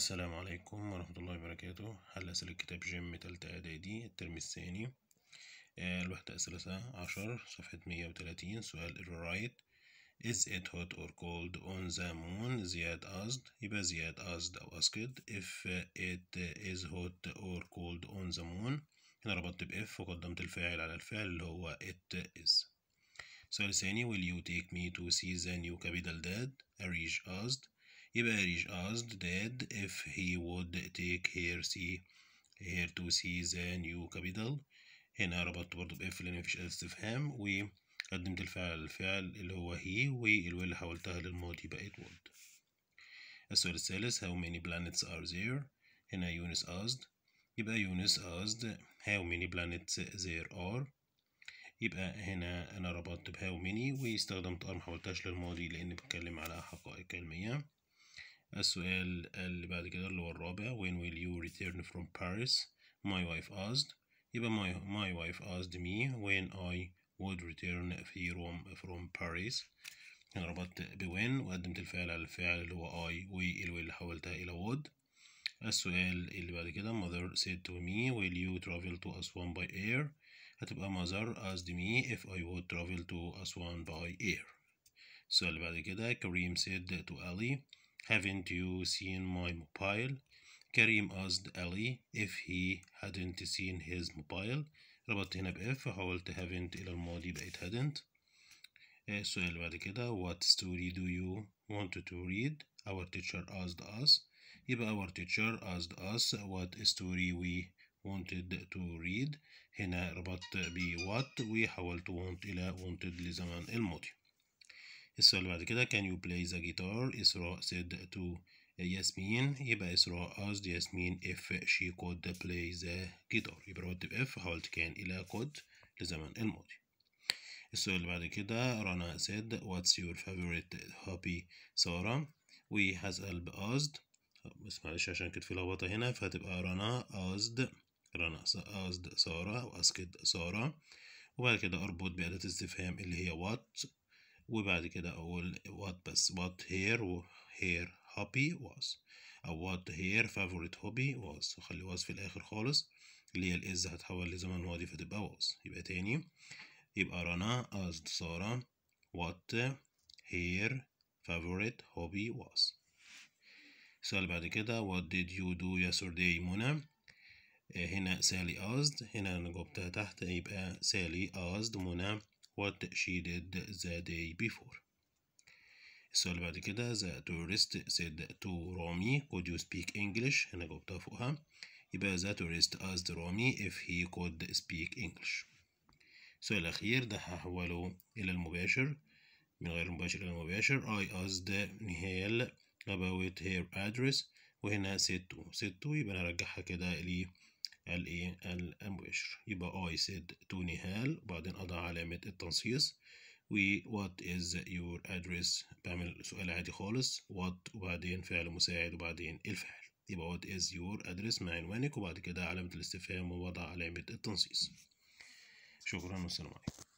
السلام عليكم ورحمة الله وبركاته حل أسئلة كتاب جيم تالتة إعدادي الترم الثاني آه، الوحدة الثالثة عشر صفحة مية وتلاتين سؤال الرايت is it hot or cold on the moon زياد asked يبقى زياد asked أو asked if it is hot or cold on the moon هنا ربطت بإف وقدمت الفاعل على الفعل اللي هو it is السؤال الثاني will you take me to see the new capital dad Arish asked يبقى ريش أزد داد if he would take her see her to see the new capital هنا ربطت برضو بإف لأن مفيش استفهام وقدمت الفعل الفعل اللي هو هي والو اللي حولتها للماضي بقت would السؤال الثالث how many planets are there هنا يونس أزد يبقى يونس أزد how many planets there are يبقى هنا أنا ربطت بهاو ميني واستخدمت are محولتهاش للماضي لأن بتكلم على حقائق علمية السؤال اللي بعد كده اللي هو الرابع when will you return from Paris my wife asked يبقى my, my wife asked me when I would return في روم from Paris هنا ربطت ب when وقدمت الفعل على الفعل اللي هو I و الوي اللي حولتها إلى would السؤال اللي بعد كده mother said to me will you travel to Aswan by air هتبقى mother asked me if I would travel to Aswan by air السؤال اللي بعد كده Kareem said to Ali haven't you seen my mobile? كريم asked Ali if he hadn't seen his mobile ربطت هنا بإف وحولت haven't إلى الماضي بقت hadn't السؤال uh, بعد كده what story do you want to read our teacher asked us يبقى our teacher asked us what story we wanted to read هنا ربطت ب what وحولت want إلى wanted لزمان الماضي السؤال اللي بعد كده can you play the guitar إسراء said to ياسمين يبقى إسراء asked ياسمين if she could play the guitar يبقى رتب if حولت كان إلى could لزمن الماضي السؤال اللي بعد كده رنا said what's your favorite hobby سارة وهسأل بأزد بس معلش عشان كده في لغبطة هنا فهتبقى رنا أزد رنا أزد سارة واسكت سارة وبعد كده أربط بأداة استفهام اللي هي what وبعد كده أقول what بس what هير و here hobby was أو what هير favorite hobby was وأخلي was في الآخر خالص اللي هي الإز هتحول لزمن ماضي فتبقى was يبقى تاني يبقى رنا asked سارة what her favorite hobby was السؤال بعد كده what did you do yesterday منى آه، هنا سالي asked هنا أنا جبتها تحت يبقى سالي asked منى what she did the day before السؤال اللي بعد كده the tourist said to Romy could you speak English هنا جاوبتها فوقها يبقى the tourist asked Romy if he could speak English السؤال الأخير ده هحوله إلى المباشر من غير المباشر إلى المباشر I asked Nihal about her address وهنا ستو ستو يبقى أنا هرجعها كده ليه ايه المؤشر يبقى I said to هال وبعدين أضع علامة التنصيص و what is your address بعمل سؤال عادي خالص what وبعدين فعل مساعد وبعدين الفعل يبقى what is your address مع عنوانك وبعد كده علامة الاستفهام ووضع علامة التنصيص شكرا والسلام عليكم